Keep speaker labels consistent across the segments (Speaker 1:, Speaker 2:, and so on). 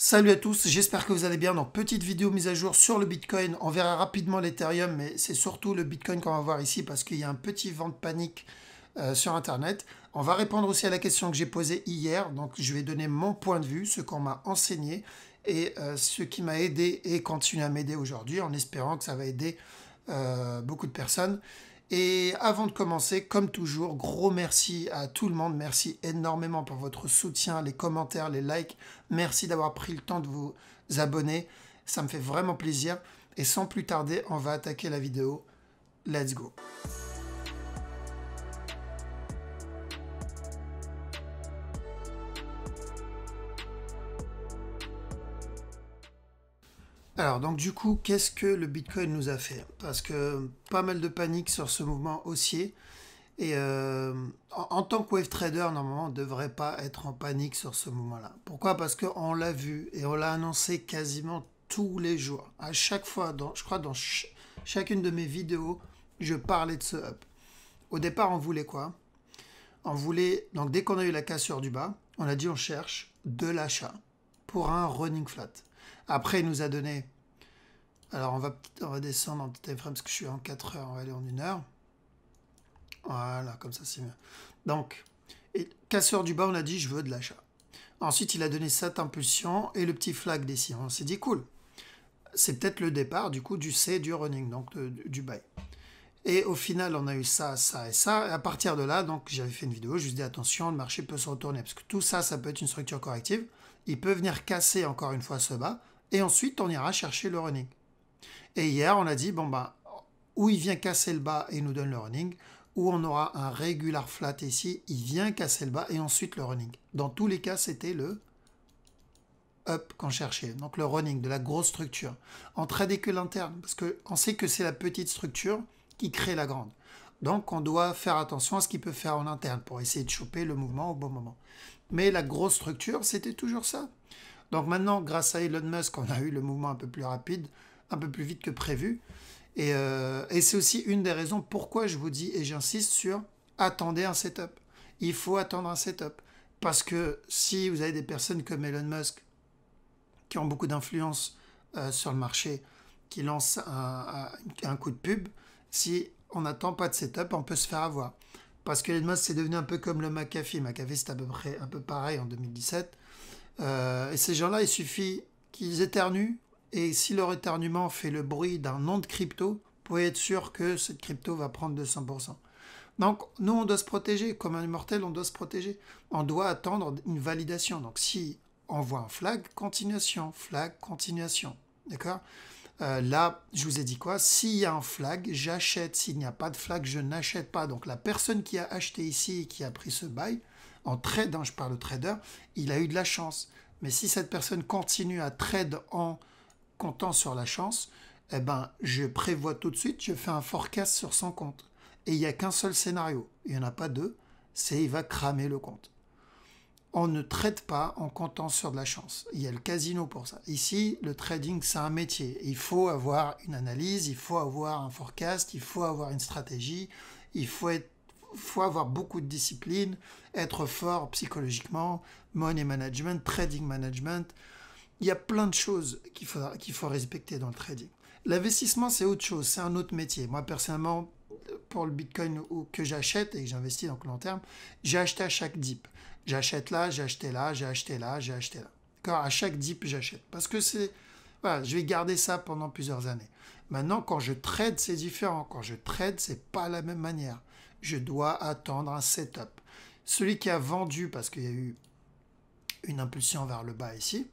Speaker 1: Salut à tous, j'espère que vous allez bien. Donc petite vidéo mise à jour sur le Bitcoin. On verra rapidement l'Ethereum, mais c'est surtout le Bitcoin qu'on va voir ici parce qu'il y a un petit vent de panique euh, sur Internet. On va répondre aussi à la question que j'ai posée hier. Donc je vais donner mon point de vue, ce qu'on m'a enseigné et euh, ce qui m'a aidé et continue à m'aider aujourd'hui en espérant que ça va aider euh, beaucoup de personnes. Et avant de commencer, comme toujours, gros merci à tout le monde. Merci énormément pour votre soutien, les commentaires, les likes. Merci d'avoir pris le temps de vous abonner. Ça me fait vraiment plaisir. Et sans plus tarder, on va attaquer la vidéo. Let's go. Alors donc du coup, qu'est-ce que le Bitcoin nous a fait Parce que pas mal de panique sur ce mouvement haussier. Et euh, en, tant que wave trader, normalement, on ne devrait pas être en panique sur ce mouvement-là. Pourquoi Parce qu'on l'a vu et on l'a annoncé quasiment tous les jours. À chaque fois, je crois dans chacune de mes vidéos, je parlais de ce up. Au départ, on voulait quoi On voulait, donc dès qu'on a eu la cassure du bas, on a dit on cherche de l'achat pour un running flat. Après, il nous a donné... Alors, on va, on descendre en frame parce que je suis en 4 heures. On va aller en 1 heure. Voilà, comme ça, c'est mieux. Donc, casseur du bas, on a dit, je veux de l'achat. Ensuite, il a donné cette impulsion et le petit flag d'ici. On s'est dit, cool. C'est peut-être le départ, du coup, du C du running, donc du buy. Et au final, on a eu ça, ça et ça. Et à partir de là, donc j'avais fait une vidéo, je suis dit, attention, le marché peut se retourner. Parce que tout ça, ça peut être une structure corrective. Il peut venir casser encore une fois ce bas et ensuite on ira chercher le running. Et hier, on a dit, bon ben bah, ou il vient casser le bas et nous donne le running, ou on aura un régular flat ici, il vient casser le bas et ensuite le running. Dans tous les cas, c'était le up qu'on cherchait, donc le running de la grosse structure. En que l'interne, parce qu'on sait que c'est la petite structure qui crée la grande. Donc on doit faire attention à ce qu'il peut faire en interne pour essayer de choper le mouvement au bon moment. Mais la grosse structure, c'était toujours ça. Donc maintenant, grâce à Elon Musk, on a eu le mouvement un peu plus rapide, un peu plus vite que prévu. Euh, et, c'est aussi une des raisons pourquoi je vous dis, et j'insiste sur, attendez un setup. Il faut attendre un setup. Parce que si vous avez des personnes comme Elon Musk, qui ont beaucoup d'influence euh, sur le marché, qui lancent un, coup de pub, si on n'attend pas de setup, on peut se faire avoir. Parce que Elon Musk, c'est devenu un peu comme le McAfee. McAfee, c'est à peu près un peu pareil en 2017. Euh, et ces gens-là, il suffit qu'ils éternuent, et si leur éternuement fait le bruit d'un nom de crypto, vous pouvez être sûr que cette crypto va prendre 200%. Donc, nous, on doit se protéger. Comme un immortel, on doit se protéger. On doit attendre une validation. Donc, si on voit un flag, continuation, flag, continuation. D'accord euh, Là, je vous ai dit quoi S'il y a un flag, j'achète. S'il n'y a pas de flag, je n'achète pas. Donc, la personne qui a acheté ici et qui a pris ce bail, en trade, hein, je parle de trader, il a eu de la chance. Mais si cette personne continue à trade en comptant sur la chance, eh ben, je prévois tout de suite, je fais un forecast sur son compte. Et il n'y a qu'un seul scénario, il n'y en a pas deux, c'est il va cramer le compte. On ne trade pas en comptant sur de la chance. Il y a le casino pour ça. Ici, le trading, c'est un métier. Il faut avoir une analyse, il faut avoir un forecast, il faut avoir une stratégie, il faut être faut avoir beaucoup de discipline, être fort psychologiquement, money management, trading management. Il y a plein de choses qu'il faut, faut respecter dans le trading. L'investissement, c'est autre chose, c'est un autre métier. Moi, personnellement, pour le Bitcoin que j'achète et que j'investis le long terme, j'ai acheté à chaque dip. J'achète là, j'ai acheté là, j'ai acheté là, j'ai acheté là. À chaque dip, j'achète. Parce que c'est... Voilà, je vais garder ça pendant plusieurs années. Maintenant, quand je trade, c'est différent. Quand je trade, c'est pas la même manière je dois attendre un setup. Celui qui a vendu parce qu'il y a eu une impulsion vers le bas ici,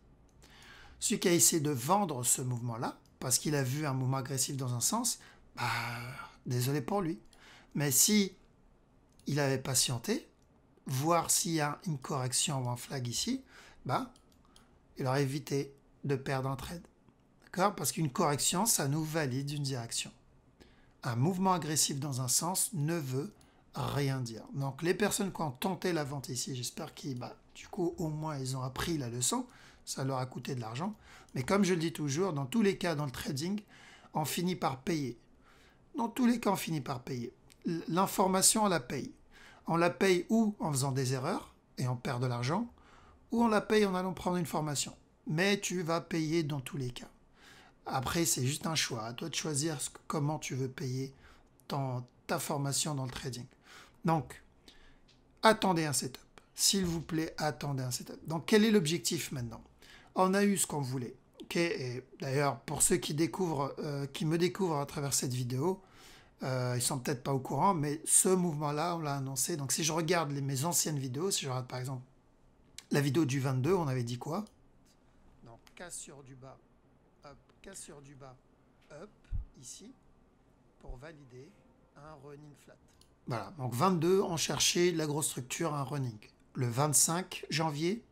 Speaker 1: celui qui a essayé de vendre ce mouvement-là, parce qu'il a vu un mouvement agressif dans un sens, bah, désolé pour lui. Mais si il avait patienté, voir s'il y a une correction ou un flag ici, bah, il aurait évité de perdre un trade. D'accord Parce qu'une correction, ça nous valide une direction un mouvement agressif dans un sens ne veut rien dire. Donc les personnes qui ont tenté la vente ici, j'espère qu'ils, bah, du coup, au moins ils ont appris la leçon. Ça leur a coûté de l'argent. Mais comme je le dis toujours, dans tous les cas dans le trading, on finit par payer. Dans tous les cas, on finit par payer. L'information, on la paye. On la paye ou en faisant des erreurs et on perd de l'argent, ou on la paye en allant prendre une formation. Mais tu vas payer dans tous les cas. Après, c'est juste un choix. À toi de choisir comment tu veux payer ton, ta formation dans le trading. Donc, attendez un setup. S'il vous plaît, attendez un setup. Donc, quel est l'objectif maintenant On a eu ce qu'on voulait. Et d'ailleurs, pour ceux qui, découvrent, euh, qui me découvrent à travers cette vidéo, euh, ils sont peut-être pas au courant, mais ce mouvement-là, on l'a annoncé. Donc, si je regarde mes anciennes vidéos, si je regarde par exemple la vidéo du 22, on avait dit quoi Donc, cassure du bas, sur du bas up ici pour valider un running flat. Voilà, donc 22, on cherchait la grosse structure, un running. Le 25 janvier,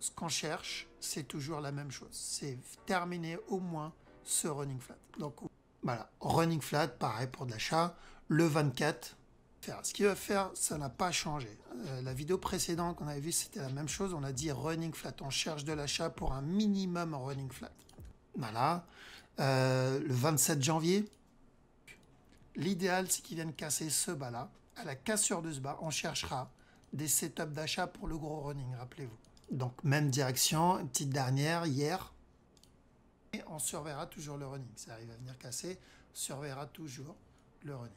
Speaker 1: ce qu'on cherche, c'est toujours la même chose. C'est terminer au moins ce running flat. Donc voilà, running flat, pareil pour de l'achat. Le 24, faire. Ce qu'il va faire, ça n'a pas changé. Euh, la vidéo précédente qu'on avait vu c'était la même chose. On a dit running flat. On cherche de l'achat pour un minimum running flat. Voilà. Euh, le 27 janvier, l'idéal, c'est qu'ils viennent casser ce bas-là. À la cassure de ce bas, on cherchera des setups d'achat pour le gros running, rappelez-vous. Donc, même direction, petite dernière, hier. Et on surveillera toujours le running. Ça arrive à venir casser, surveillera toujours le running.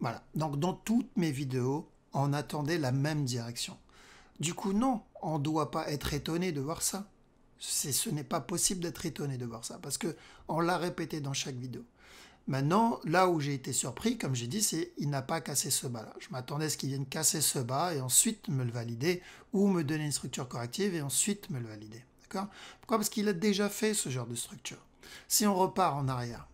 Speaker 1: Voilà. Donc, dans toutes mes vidéos, on attendait la même direction. Du coup, non, on ne doit pas être étonné de voir ça ce n'est pas possible d'être étonné de voir ça, parce que on l'a répété dans chaque vidéo. Maintenant, là où j'ai été surpris, comme j'ai dit, c'est il n'a pas cassé ce bas-là. Je m'attendais à ce qu'il vienne casser ce bas et ensuite me le valider, ou me donner une structure corrective et ensuite me le valider. D'accord Pourquoi Parce qu'il a déjà fait ce genre de structure. Si on repart en arrière,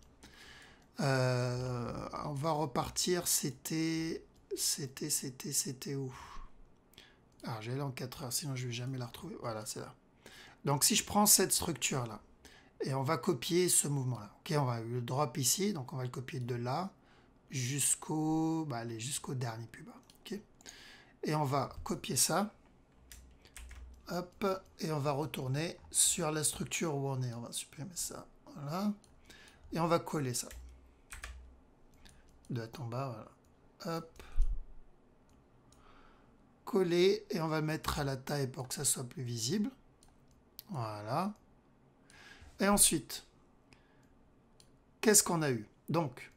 Speaker 1: euh, on va repartir, c'était... C'était, c'était, c'était où Alors, ah, j'ai en 4 heures, sinon je vais jamais la retrouver. Voilà, c'est là. Donc si je prends cette structure-là, et on va copier ce mouvement-là. Ok, on va le drop ici, donc on va le copier de là jusqu'au bah, jusqu'au dernier plus bas. et on va copier ça. Hop, et on va retourner sur la structure où on est. On va supprimer ça. Voilà. Et on va coller ça. De la en bas, voilà. Coller, et on va le mettre à la taille pour que ça soit plus visible. Voilà. Et ensuite, qu'est-ce qu'on a eu Donc,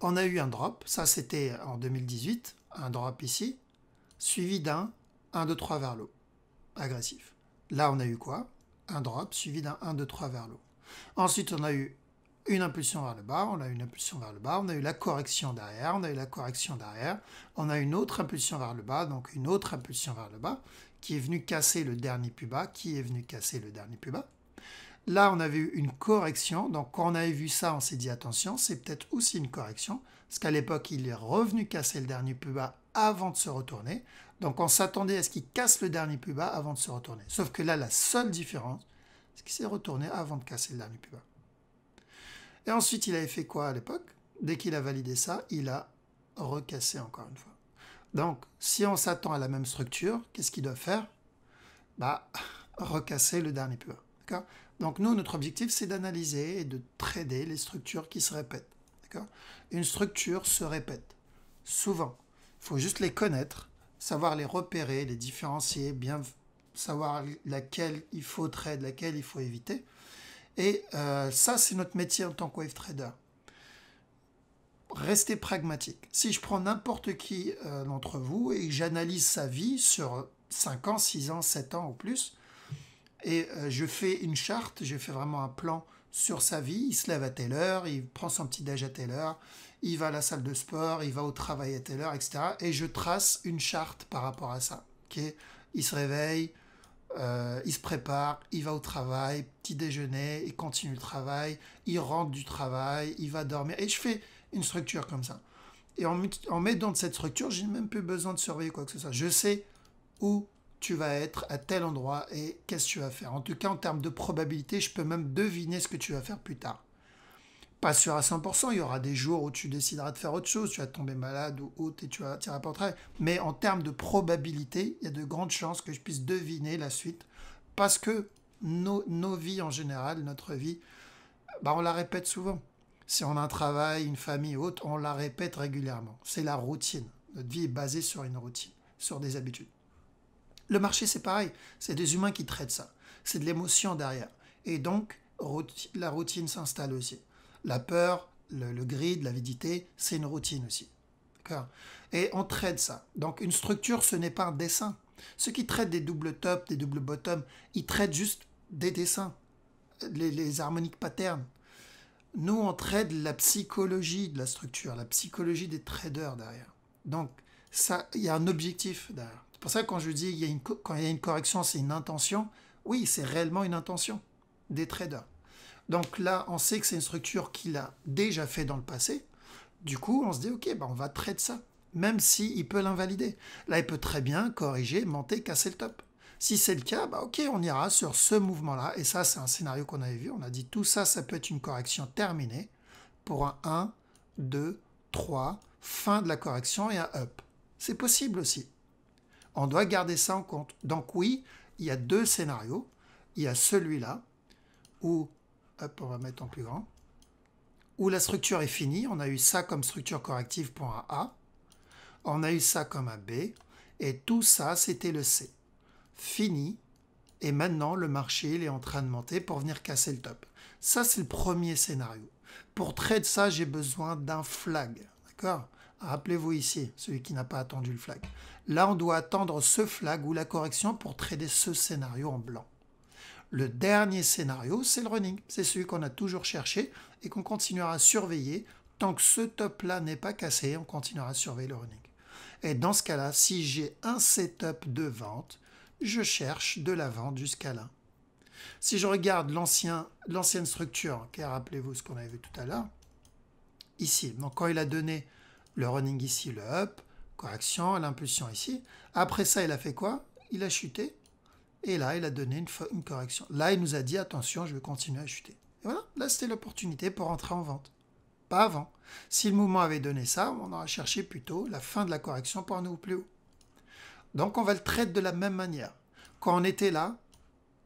Speaker 1: on a eu un drop, ça c'était en 2018, un drop ici, suivi d'un 1, 2, 3 vers l'eau, agressif. Là, on a eu quoi Un drop suivi d'un 1, 2, 3 vers l'eau. Ensuite, on a eu une impulsion vers le bas, on a eu une impulsion vers le bas, on a eu la correction derrière, on a eu la correction derrière, on a une autre impulsion vers le bas, donc une autre impulsion vers le bas, qui est venu casser le dernier plus bas, qui est venu casser le dernier plus bas. Là, on avait eu une correction. Donc, quand on avait vu ça, on s'est dit attention, c'est peut-être aussi une correction. Parce qu'à l'époque, il est revenu casser le dernier plus bas avant de se retourner. Donc, on s'attendait à ce qu'il casse le dernier plus bas avant de se retourner. Sauf que là, la seule différence, c'est qu'il s'est retourné avant de casser le dernier plus bas. Et ensuite, il avait fait quoi à l'époque Dès qu'il a validé ça, il a recassé encore une fois. Donc, si on s'attend à la même structure, qu'est-ce qu'il doit faire Bah, recasser le dernier peu. Donc nous, notre objectif, c'est d'analyser et de trader les structures qui se répètent. Une structure se répète souvent. Il faut juste les connaître, savoir les repérer, les différencier, bien savoir laquelle il faut trader, laquelle il faut éviter. Et euh, ça, c'est notre métier en tant que trader restez pragmatique. Si je prends n'importe qui euh, d'entre vous et j'analyse sa vie sur 5 ans, 6 ans, 7 ans ou plus, et euh, je fais une charte, je fais vraiment un plan sur sa vie, il se lève à telle heure, il prend son petit déj à telle heure, il va à la salle de sport, il va au travail à telle heure, etc. Et je trace une charte par rapport à ça. il se réveille, euh, il se prépare, il va au travail, petit déjeuner, il continue le travail, il rentre du travail, il va dormir. Et je fais une structure comme ça. Et en, en m'aidant de cette structure, j'ai même plus besoin de surveiller quoi que ce soit. Je sais où tu vas être à tel endroit et qu'est-ce que tu vas faire. En tout cas, en termes de probabilité, je peux même deviner ce que tu vas faire plus tard. Pas sûr à 100%, il y aura des jours où tu décideras de faire autre chose, tu vas tomber malade ou autre et tu vas tirer à Mais en termes de probabilité, il y a de grandes chances que je puisse deviner la suite parce que nos, nos vies en général, notre vie, bah on la répète souvent. Si on a un travail, une famille haute, on la répète régulièrement. C'est la routine. Notre vie est basée sur une routine, sur des habitudes. Le marché, c'est pareil. C'est des humains qui traitent ça. C'est de l'émotion derrière. Et donc, la routine s'installe aussi. La peur, le, le grid, l'avidité, c'est une routine aussi. Et on traite ça. Donc, une structure, ce n'est pas un dessin. Ceux qui traitent des doubles tops, des doubles bottoms, ils traitent juste des dessins, les, harmoniques paternes nous, on trade la psychologie de la structure, la psychologie des traders derrière. Donc, ça, il y a un objectif derrière. C'est pour ça que quand je dis il y a une, il a une correction, c'est une intention. Oui, c'est réellement une intention des traders. Donc là, on sait que c'est une structure qu'il a déjà fait dans le passé. Du coup, on se dit, ok, bah, on va traiter ça, même si il peut l'invalider. Là, il peut très bien corriger, monter, casser le top. Si c'est le cas, bah, ok, on ira sur ce mouvement-là. Et ça, c'est un scénario qu'on avait vu. On a dit tout ça, ça peut être une correction terminée pour un 1, 2, 3, fin de la correction et un up. C'est possible aussi. On doit garder ça en compte. Donc oui, il y a deux scénarios. Il y a celui-là, où, on va mettre en plus grand, où la structure est finie. On a eu ça comme structure corrective pour un A. On a eu ça comme un B. Et tout ça, c'était le C fini, et maintenant le marché il est en train de monter pour venir casser le top. Ça c'est le premier scénario. Pour trader ça, j'ai besoin d'un flag, d'accord Rappelez-vous ici, celui qui n'a pas attendu le flag. Là, on doit attendre ce flag ou la correction pour trader ce scénario en blanc. Le dernier scénario, c'est le running. C'est celui qu'on a toujours cherché et qu'on continuera à surveiller. Tant que ce top-là n'est pas cassé, on continuera à surveiller le running. Et dans ce cas-là, si j'ai un setup de vente, je cherche de la vente jusqu'à là. Si je regarde l'ancienne structure, car rappelez-vous ce qu'on avait vu tout à l'heure, ici, donc quand il a donné le running ici, le up, correction, l'impulsion ici, après ça, il a fait quoi Il a chuté, et là, il a donné une, correction. Là, il nous a dit, attention, je vais continuer à chuter. Et voilà, là, c'était l'opportunité pour rentrer en vente. Pas avant. Si le mouvement avait donné ça, on aurait cherché plutôt la fin de la correction pour un nouveau plus haut. Donc on va le traiter de la même manière. Quand on était là,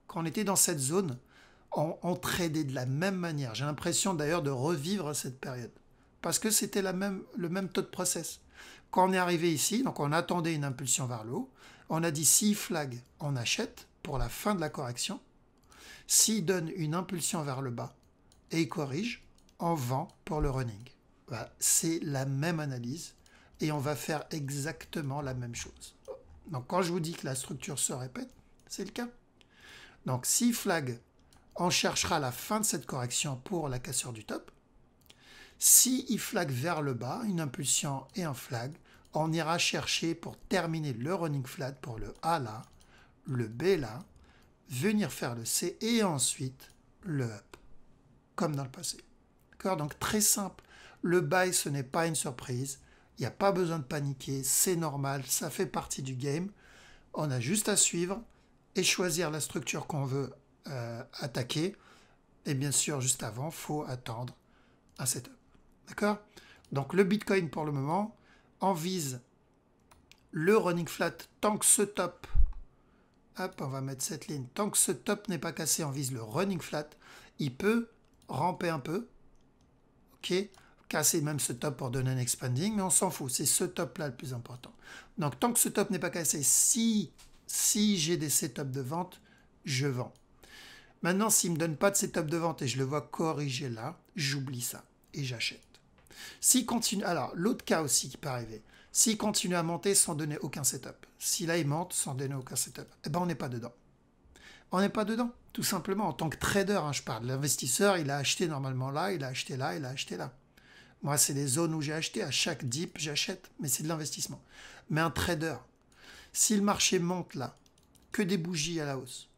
Speaker 1: quand on était dans cette zone, on, on de la même manière. J'ai l'impression d'ailleurs de revivre cette période. Parce que c'était même, le même taux de process. Quand on est arrivé ici, donc on attendait une impulsion vers le haut, on a dit si flag, on achète pour la fin de la correction. S'il donne une impulsion vers le bas et il corrige, on vend pour le running. c'est la même analyse et on va faire exactement la même chose. Donc quand je vous dis que la structure se répète, c'est le cas. Donc si flag on cherchera la fin de cette correction pour la casseur du top, si il flag vers le bas, une impulsion et un flag, on ira chercher pour terminer le running flat pour le A là, le B là, venir faire le C et ensuite le up, comme dans le passé. D'accord Donc très simple. Le buy, ce n'est pas une surprise. Il n'y a pas besoin de paniquer, c'est normal, ça fait partie du game. On a juste à suivre et choisir la structure qu'on veut euh, attaquer. Et bien sûr, juste avant, faut attendre un setup. D'accord Donc le Bitcoin pour le moment, en vise le running flat tant que ce top, hop, on va mettre cette ligne, tant que ce top n'est pas cassé, on vise le running flat, il peut ramper un peu, ok casser même ce top pour donner un expanding, mais on s'en fout, c'est ce top-là le plus important. Donc tant que ce top n'est pas cassé, si, si j'ai des setups de vente, je vends. Maintenant, s'il ne me donne pas de setup de vente et je le vois corrigé là, j'oublie ça et j'achète. S'il continue, alors l'autre cas aussi qui peut arriver, s'il continue à monter sans donner aucun setup, si là il monte sans donner aucun setup, eh ben on n'est pas dedans. On n'est pas dedans, tout simplement. En tant que trader, hein, je parle, l'investisseur, il a acheté normalement là, il a acheté là, il a acheté là. Moi, c'est des zones où j'ai acheté. À chaque dip, j'achète, mais c'est de l'investissement. Mais un trader, si le marché monte là, que des bougies à la hausse,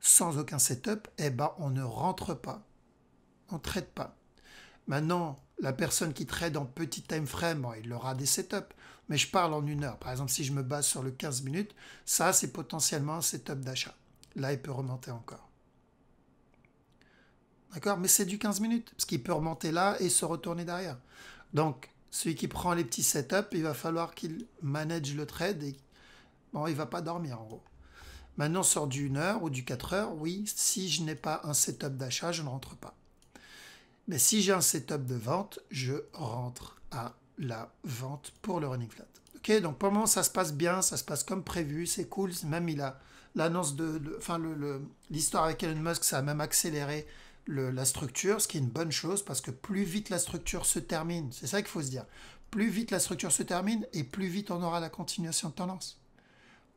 Speaker 1: sans aucun setup, eh ben, on ne rentre pas. On ne trade pas. Maintenant, la personne qui trade en petit time frame, il aura des setups, mais je parle en une heure. Par exemple, si je me base sur le 15 minutes, ça, c'est potentiellement un setup d'achat. Là, il peut remonter encore. D'accord Mais c'est du 15 minutes, parce qu'il peut remonter là et se retourner derrière. Donc, celui qui prend les petits setups, il va falloir qu'il manage le trade et bon, il va pas dormir en gros. Maintenant, sort du 1 heure ou du 4 heures, oui, si je n'ai pas un setup d'achat, je ne rentre pas. Mais si j'ai un setup de vente, je rentre à la vente pour le running flat. Ok, donc pour le moment, ça se passe bien, ça se passe comme prévu, c'est cool. Même il a l'annonce de, enfin, l'histoire avec Elon Musk, ça a même accéléré la structure, ce qui est une bonne chose parce que plus vite la structure se termine, c'est ça qu'il faut se dire, plus vite la structure se termine et plus vite on aura la continuation de tendance.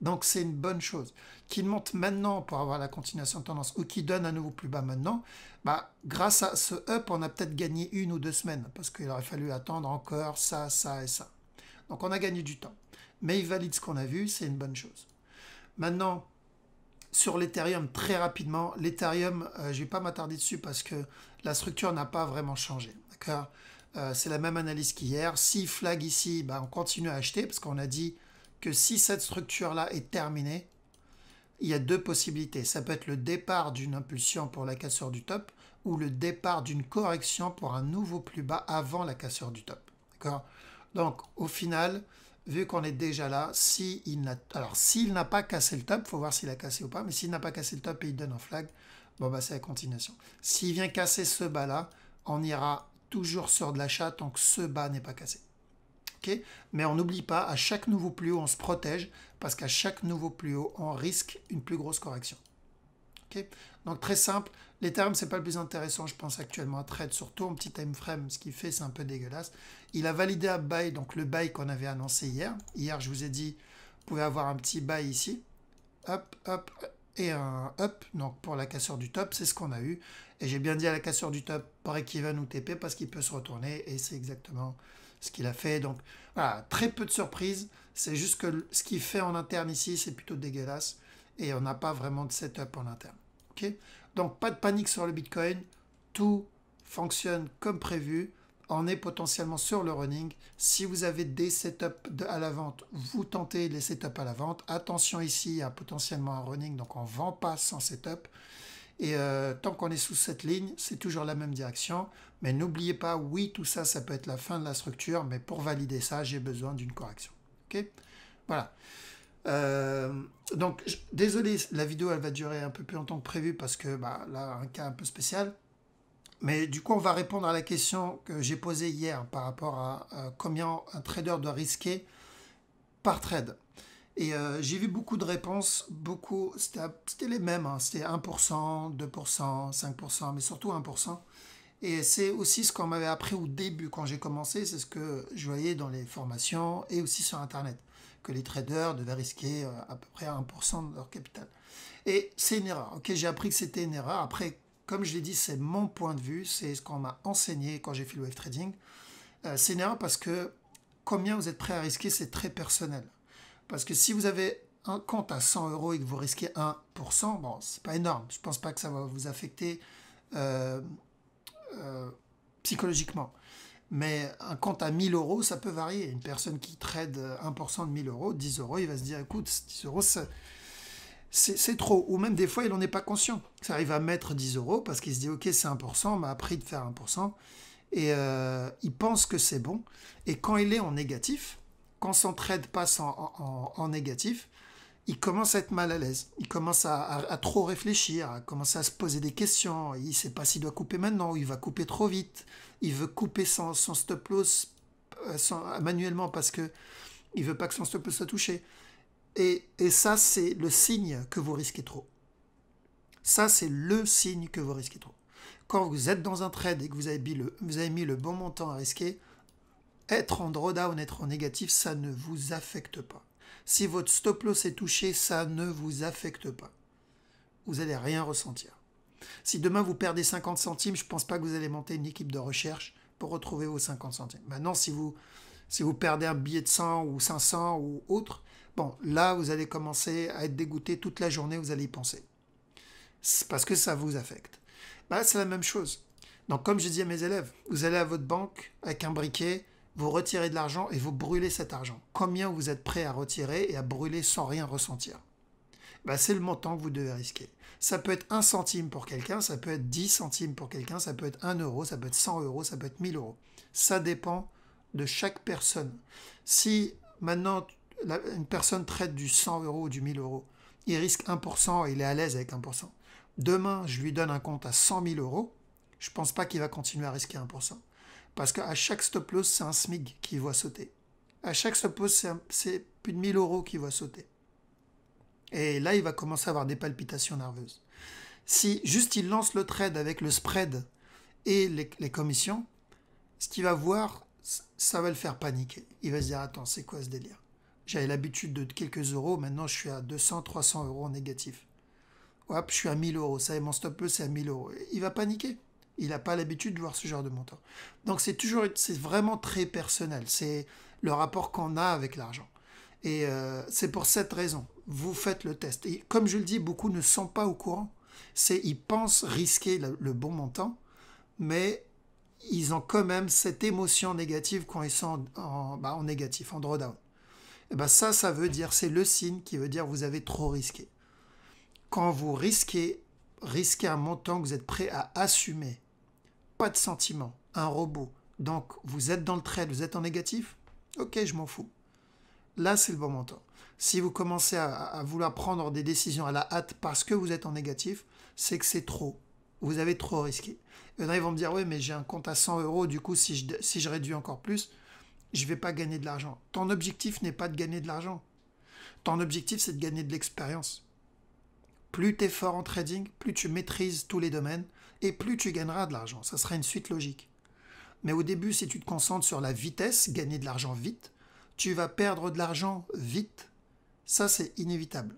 Speaker 1: Donc c'est une bonne chose. Qu'il monte maintenant pour avoir la continuation de tendance ou qui donne à nouveau plus bas maintenant, bah, grâce à ce up, on a peut-être gagné une ou deux semaines parce qu'il aurait fallu attendre encore ça, ça et ça. Donc on a gagné du temps. Mais il valide ce qu'on a vu, c'est une bonne chose. Maintenant, sur l'Ethereum très rapidement. L'Ethereum, euh, je ne vais pas m'attarder dessus parce que la structure n'a pas vraiment changé. D'accord euh, C'est la même analyse qu'hier. Si flag ici, bah, on continue à acheter parce qu'on a dit que si cette structure-là est terminée, il y a deux possibilités. Ça peut être le départ d'une impulsion pour la casseur du top ou le départ d'une correction pour un nouveau plus bas avant la casseur du top. D'accord Donc, au final, vu qu'on est déjà là, si n'a, alors s'il n'a pas cassé le top, faut voir s'il a cassé ou pas, mais s'il n'a pas cassé le top et il donne un flag, bon bah c'est à continuation. S'il vient casser ce bas là, on ira toujours sur de l'achat tant que ce bas n'est pas cassé. Mais on n'oublie pas, à chaque nouveau plus haut, on se protège, parce qu'à chaque nouveau plus haut, on risque une plus grosse correction. Donc très simple, les termes c'est pas le plus intéressant je pense actuellement à trade, surtout en petit time frame, ce qu'il fait c'est un peu dégueulasse. Il a validé un buy, donc le buy qu'on avait annoncé hier. Hier je vous ai dit, vous pouvez avoir un petit buy ici, hop, hop, et un up, donc pour la casseur du top, c'est ce qu'on a eu. Et j'ai bien dit à la casseur du top, qu'il équivalent ou TP, parce qu'il peut se retourner, et c'est exactement ce qu'il a fait. Donc voilà, très peu de surprises, c'est juste que ce qu'il fait en interne ici, c'est plutôt dégueulasse, et on n'a pas vraiment de setup en interne. Donc pas de panique sur le Bitcoin, tout fonctionne comme prévu. On est potentiellement sur le running. Si vous avez des setups à la vente, vous tentez les setups à la vente. Attention ici il y a potentiellement un running, donc on ne vend pas sans setup. Et euh, tant qu'on est sous cette ligne, c'est toujours la même direction. Mais n'oubliez pas, oui, tout ça, ça peut être la fin de la structure, mais pour valider ça, j'ai besoin d'une correction. OK Voilà. Euh, donc, désolé, la vidéo elle va durer un peu plus longtemps que prévu parce que bah, là, un cas un peu spécial. Mais du coup, on va répondre à la question que j'ai posée hier par rapport à euh, combien un trader doit risquer par trade. Et euh, j'ai vu beaucoup de réponses, beaucoup, c'était les mêmes, hein. c'était 1%, 2%, 5%, mais surtout 1%. Et c'est aussi ce qu'on m'avait appris au début quand j'ai commencé, c'est ce que je voyais dans les formations et aussi sur Internet que les traders devaient risquer euh, à peu près 1% de leur capital. Et c'est une erreur. Ok, j'ai appris que c'était une erreur. Après, comme je l'ai dit, c'est mon point de vue, c'est ce qu'on m'a enseigné quand j'ai fait le wave trading. Euh, c'est une erreur parce que combien vous êtes prêt à risquer, c'est très personnel. Parce que si vous avez un compte à 100 euros et que vous risquez 1%, bon, c'est pas énorme. Je pense pas que ça va vous affecter euh, psychologiquement. Mais un compte à 1000 euros, ça peut varier. Une personne qui trade 1% de 1000 euros, 10 euros, il va se dire écoute, 10 euros, c'est trop. Ou même des fois, il n'en est pas conscient. Ça arrive à mettre 10 euros parce qu'il se dit ok, c'est 1%, m'a appris de faire 1%. Et euh, il pense que c'est bon. Et quand il est en négatif, quand son trade passe en négatif, il commence à être mal à l'aise, il commence à, trop réfléchir, à commencer à se poser des questions, il ne sait pas s'il doit couper maintenant ou il va couper trop vite, il veut couper son stop loss euh, euh, manuellement parce que il veut pas que son stop loss soit touché. Et, ça, c'est le signe que vous risquez trop. Ça, c'est le signe que vous risquez trop. Quand vous êtes dans un trade et que vous avez le, vous avez mis le bon montant à risquer, être en drawdown, être en négatif, ça ne vous affecte pas. Si votre stop loss est touché, ça ne vous affecte pas. Vous n'allez rien ressentir. Si demain vous perdez 50 centimes, je ne pense pas que vous allez monter une équipe de recherche pour retrouver vos 50 centimes. Maintenant, si vous, si vous perdez un billet de 100 ou 500 ou autre, bon, là, vous allez commencer à être dégoûté toute la journée, vous allez y penser. Parce que ça vous affecte. Bah, c'est la même chose. Donc, comme je dis à mes élèves, vous allez à votre banque avec un briquet, vous retirez de l'argent et vous brûlez cet argent. Combien vous êtes prêt à retirer et à brûler sans rien ressentir bah, C'est le montant que vous devez risquer. Ça peut être 1 centime pour quelqu'un, ça peut être 10 centimes pour quelqu'un, ça peut être 1 euro, ça peut être 100 euros, ça peut être 1000 euros. Ça dépend de chaque personne. Si maintenant une personne traite du 100 euros ou du 1000 euros, il risque 1% et il est à l'aise avec 1%. Demain, je lui donne un compte à 100 000 euros, je ne pense pas qu'il va continuer à risquer 1%. Parce qu'à chaque stop loss, c'est un SMIG qui voit sauter. À chaque stop loss, c'est plus de 1000 euros qui va sauter. Et là, il va commencer à avoir des palpitations nerveuses. Si juste il lance le trade avec le spread et les, commissions, ce qu'il va voir, ça va le faire paniquer. Il va se dire, attends, c'est quoi ce délire J'avais l'habitude de quelques euros, maintenant je suis à 200, 300 euros en négatif. Hop, je suis à 1000 euros, ça y est, mon stop loss c'est à 1000 euros. Il va paniquer. Il n'a pas l'habitude de voir ce genre de montant. Donc c'est toujours, c'est vraiment très personnel. C'est le rapport qu'on a avec l'argent. Et euh, c'est pour cette raison, vous faites le test. Et comme je le dis, beaucoup ne sont pas au courant. C'est, ils pensent risquer le, bon montant, mais ils ont quand même cette émotion négative quand ils sont en, bah, négatif, en drawdown. Et eh ben, ça, ça veut dire, c'est le signe qui veut dire vous avez trop risqué. Quand vous risquez, risquez un montant que vous êtes prêt à assumer de sentiment, un robot. Donc vous êtes dans le trade, vous êtes en négatif Ok, je m'en fous. Là, c'est le bon moment. Si vous commencez à, vouloir prendre des décisions à la hâte parce que vous êtes en négatif, c'est que c'est trop. Vous avez trop risqué. Il y ils vont me dire, oui, mais j'ai un compte à 100 euros, du coup, si je, si je réduis encore plus, je vais pas gagner de l'argent. Ton objectif n'est pas de gagner de l'argent. Ton objectif, c'est de gagner de l'expérience. Plus tu es fort en trading, plus tu maîtrises tous les domaines, et plus tu gagneras de l'argent. Ça sera une suite logique. Mais au début, si tu te concentres sur la vitesse, gagner de l'argent vite, tu vas perdre de l'argent vite. Ça, c'est inévitable.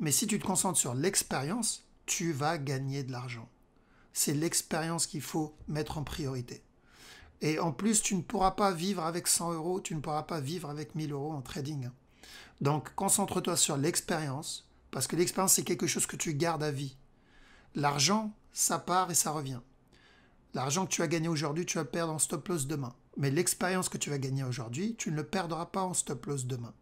Speaker 1: Mais si tu te concentres sur l'expérience, tu vas gagner de l'argent. C'est l'expérience qu'il faut mettre en priorité. Et en plus, tu ne pourras pas vivre avec 100 euros, tu ne pourras pas vivre avec 1000 euros en trading. Donc, concentre-toi sur l'expérience, parce que l'expérience, c'est quelque chose que tu gardes à vie. L'argent, ça part et ça revient. L'argent que tu as gagné aujourd'hui, tu vas perdre en stop loss demain. Mais l'expérience que tu vas gagner aujourd'hui, tu ne le perdras pas en stop loss demain.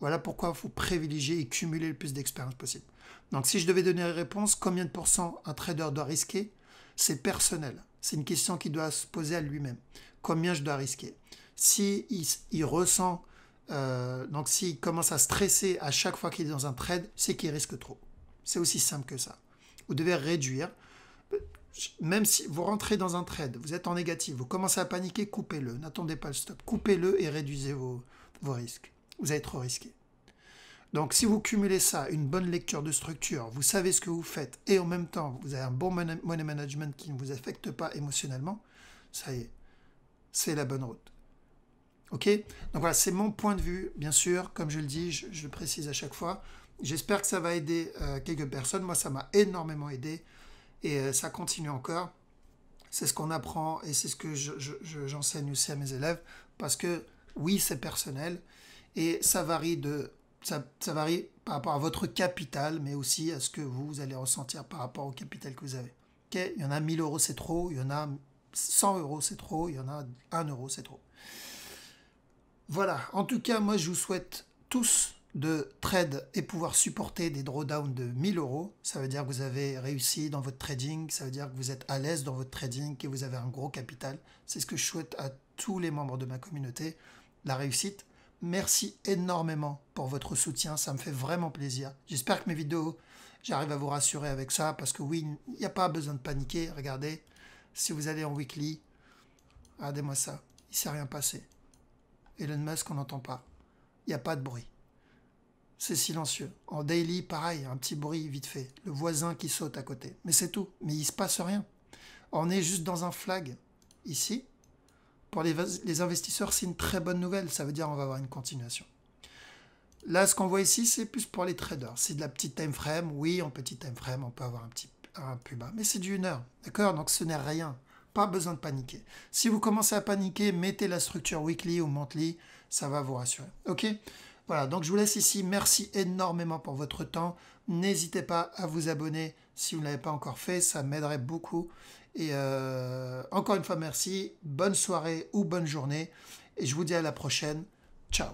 Speaker 1: Voilà pourquoi il faut privilégier et cumuler le plus d'expérience possible. Donc si je devais donner une réponse, combien de pourcents un trader doit risquer C'est personnel. C'est une question qu'il doit se poser à lui-même. Combien je dois risquer Si il, ressent, euh, donc s'il commence à stresser à chaque fois qu'il est dans un trade, c'est qu'il risque trop. C'est aussi simple que ça. Vous devez réduire même si vous rentrez dans un trade, vous êtes en négatif, vous commencez à paniquer, coupez-le. N'attendez pas le stop. Coupez-le et réduisez vos, risques. Vous allez trop risqué. Donc si vous cumulez ça, une bonne lecture de structure, vous savez ce que vous faites et en même temps vous avez un bon money management qui ne vous affecte pas émotionnellement, ça y est, c'est la bonne route. Ok Donc voilà, c'est mon point de vue, bien sûr, comme je le dis, je, le précise à chaque fois. J'espère que ça va aider euh, quelques personnes. Moi, ça m'a énormément aidé. Et euh, ça continue encore. C'est ce qu'on apprend et c'est ce que j'enseigne aussi à mes élèves parce que oui, c'est personnel et ça varie de ça, varie par rapport à votre capital, mais aussi à ce que vous allez ressentir par rapport au capital que vous avez. il y en a 1000 euros, c'est trop. Il y en a 100 euros, c'est trop. Il y en a 1 euro, c'est trop. Voilà. En tout cas, moi, je vous souhaite tous de trade et pouvoir supporter des drawdowns de 1000 euros, ça veut dire que vous avez réussi dans votre trading, ça veut dire que vous êtes à l'aise dans votre trading, et que vous avez un gros capital. C'est ce que je souhaite à tous les membres de ma communauté, la réussite. Merci énormément pour votre soutien, ça me fait vraiment plaisir. J'espère que mes vidéos, j'arrive à vous rassurer avec ça, parce que oui, il n'y a pas besoin de paniquer. Regardez, si vous allez en weekly, regardez-moi ça, il ne s'est rien passé. Elon Musk, on n'entend pas. Il n'y a pas de bruit c'est silencieux. En daily, pareil, un petit bruit vite fait, le voisin qui saute à côté. Mais c'est tout, mais il se passe rien. On est juste dans un flag. Ici, pour les, investisseurs, c'est une très bonne nouvelle, ça veut dire on va avoir une continuation. Là, ce qu'on voit ici, c'est plus pour les traders. C'est de la petite time frame. Oui, en petite time frame, on peut avoir un petit un plus bas. Mais c'est du 1 heure. D'accord Donc ce n'est rien. Pas besoin de paniquer. Si vous commencez à paniquer, mettez la structure weekly ou monthly. Ça va vous rassurer. OK voilà, donc je vous laisse ici. Merci énormément pour votre temps. N'hésitez pas à vous abonner si vous ne l'avez pas encore fait, ça m'aiderait beaucoup. Et euh, encore une fois, merci. Bonne soirée ou bonne journée. Et je vous dis à la prochaine. Ciao